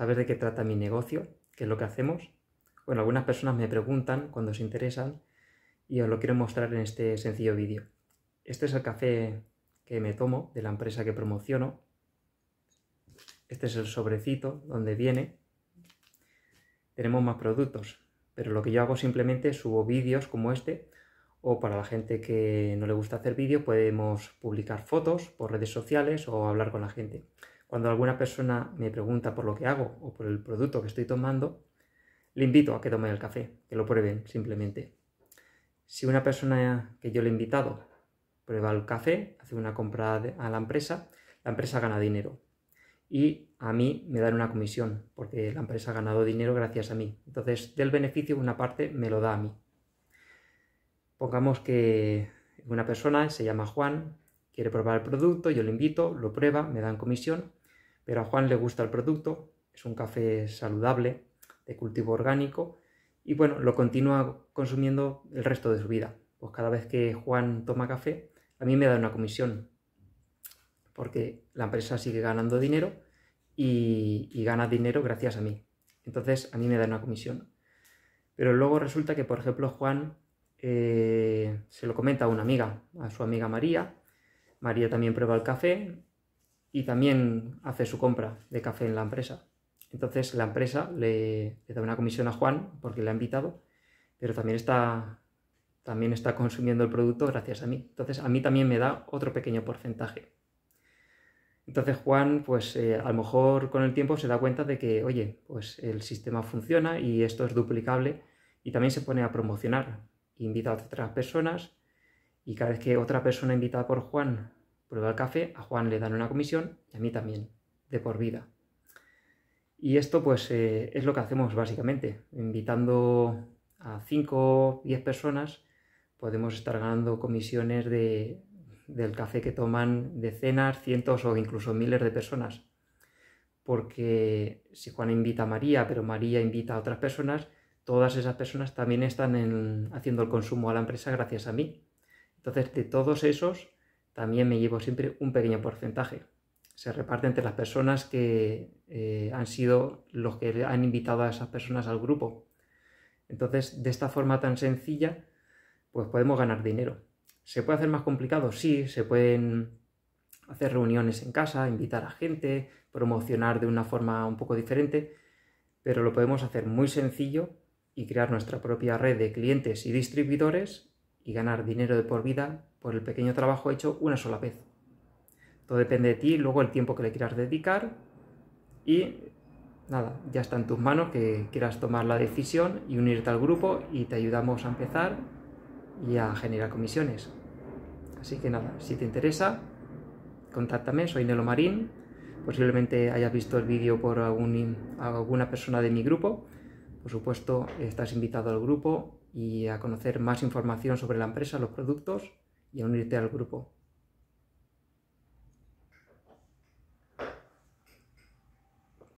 saber de qué trata mi negocio, qué es lo que hacemos. Bueno, algunas personas me preguntan cuando se interesan y os lo quiero mostrar en este sencillo vídeo. Este es el café que me tomo de la empresa que promociono. Este es el sobrecito donde viene. Tenemos más productos, pero lo que yo hago simplemente subo vídeos como este o para la gente que no le gusta hacer vídeos podemos publicar fotos por redes sociales o hablar con la gente. Cuando alguna persona me pregunta por lo que hago o por el producto que estoy tomando, le invito a que tome el café, que lo prueben simplemente. Si una persona que yo le he invitado prueba el café, hace una compra a la empresa, la empresa gana dinero. Y a mí me dan una comisión, porque la empresa ha ganado dinero gracias a mí. Entonces, del beneficio, una parte me lo da a mí. Pongamos que una persona se llama Juan, quiere probar el producto, yo le invito, lo prueba, me dan comisión pero a Juan le gusta el producto, es un café saludable, de cultivo orgánico, y bueno, lo continúa consumiendo el resto de su vida. Pues cada vez que Juan toma café, a mí me da una comisión, porque la empresa sigue ganando dinero y, gana dinero gracias a mí. Entonces a mí me da una comisión. Pero luego resulta que, por ejemplo, Juan eh, se lo comenta a una amiga, a su amiga María. María también prueba el café, y también hace su compra de café en la empresa. Entonces la empresa le, da una comisión a Juan porque le ha invitado, pero también está, también está consumiendo el producto gracias a mí. Entonces a mí también me da otro pequeño porcentaje. Entonces Juan, pues eh, a lo mejor con el tiempo se da cuenta de que, oye, pues el sistema funciona y esto es duplicable y también se pone a promocionar. Invita a otras personas y cada vez que otra persona invitada por Juan prueba el café, a Juan le dan una comisión y a mí también, de por vida. Y esto pues eh, es lo que hacemos básicamente, invitando a 5 o 10 personas podemos estar ganando comisiones del café que toman decenas, cientos o incluso miles de personas. Porque si Juan invita a María, pero María invita a otras personas, todas esas personas también están haciendo el consumo a la empresa gracias a mí. Entonces, de todos esos, también me llevo siempre un pequeño porcentaje. Se reparte entre las personas que eh, han sido los que han invitado a esas personas al grupo. Entonces, de esta forma tan sencilla, pues podemos ganar dinero. ¿Se puede hacer más complicado? Sí, se pueden hacer reuniones en casa, invitar a gente, promocionar de una forma un poco diferente, pero lo podemos hacer muy sencillo y crear nuestra propia red de clientes y distribuidores y ganar dinero de por vida por el pequeño trabajo hecho una sola vez. Todo depende de ti, luego el tiempo que le quieras dedicar y nada, ya está en tus manos que quieras tomar la decisión y unirte al grupo y te ayudamos a empezar y a generar comisiones. Así que nada, si te interesa, contáctame, soy Nelo Marín, posiblemente hayas visto el vídeo por algún, alguna persona de mi grupo, por supuesto estás invitado al grupo y a conocer más información sobre la empresa, los productos y unirte al grupo.